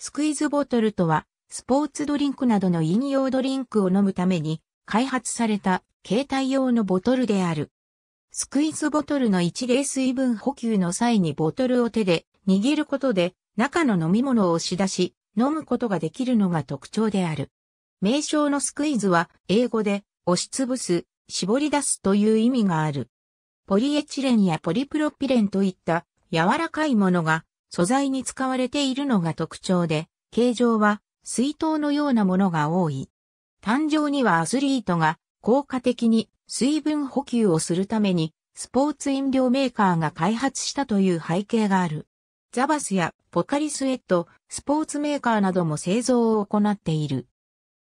スクイズボトルとは、スポーツドリンクなどの飲用ドリンクを飲むために開発された携帯用のボトルである。スクイズボトルの一例水分補給の際にボトルを手で握ることで中の飲み物を押し出し飲むことができるのが特徴である。名称のスクイズは英語で押しつぶす、絞り出すという意味がある。ポリエチレンやポリプロピレンといった柔らかいものが素材に使われているのが特徴で、形状は水筒のようなものが多い。誕生にはアスリートが効果的に水分補給をするためにスポーツ飲料メーカーが開発したという背景がある。ザバスやポカリスエット、スポーツメーカーなども製造を行っている。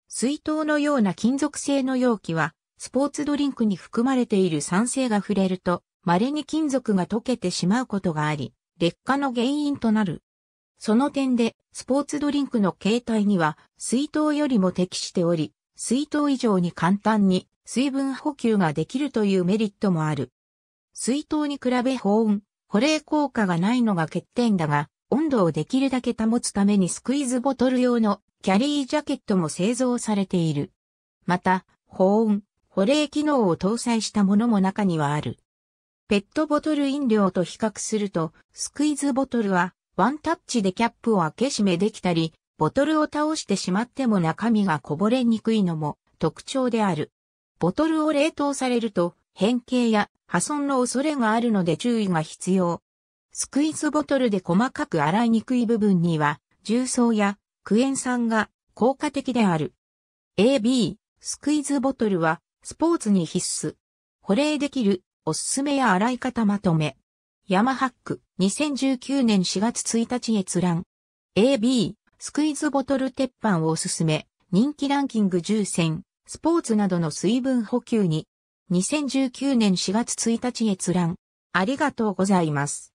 水筒のような金属製の容器は、スポーツドリンクに含まれている酸性が触れると、稀に金属が溶けてしまうことがあり、劣化の原因となる。その点で、スポーツドリンクの形態には、水筒よりも適しており、水筒以上に簡単に水分補給ができるというメリットもある。水筒に比べ保温、保冷効果がないのが欠点だが、温度をできるだけ保つためにスクイズボトル用のキャリージャケットも製造されている。また、保温、保冷機能を搭載したものも中にはある。ペットボトル飲料と比較すると、スクイズボトルはワンタッチでキャップを開け閉めできたり、ボトルを倒してしまっても中身がこぼれにくいのも特徴である。ボトルを冷凍されると変形や破損の恐れがあるので注意が必要。スクイズボトルで細かく洗いにくい部分には重曹やクエン酸が効果的である。AB、スクイズボトルはスポーツに必須。保冷できるおすすめや洗い方まとめ。ヤマハック、2019年4月1日閲覧。AB、スクイズボトル鉄板をおすすめ。人気ランキング10選、スポーツなどの水分補給に。2019年4月1日閲覧。ありがとうございます。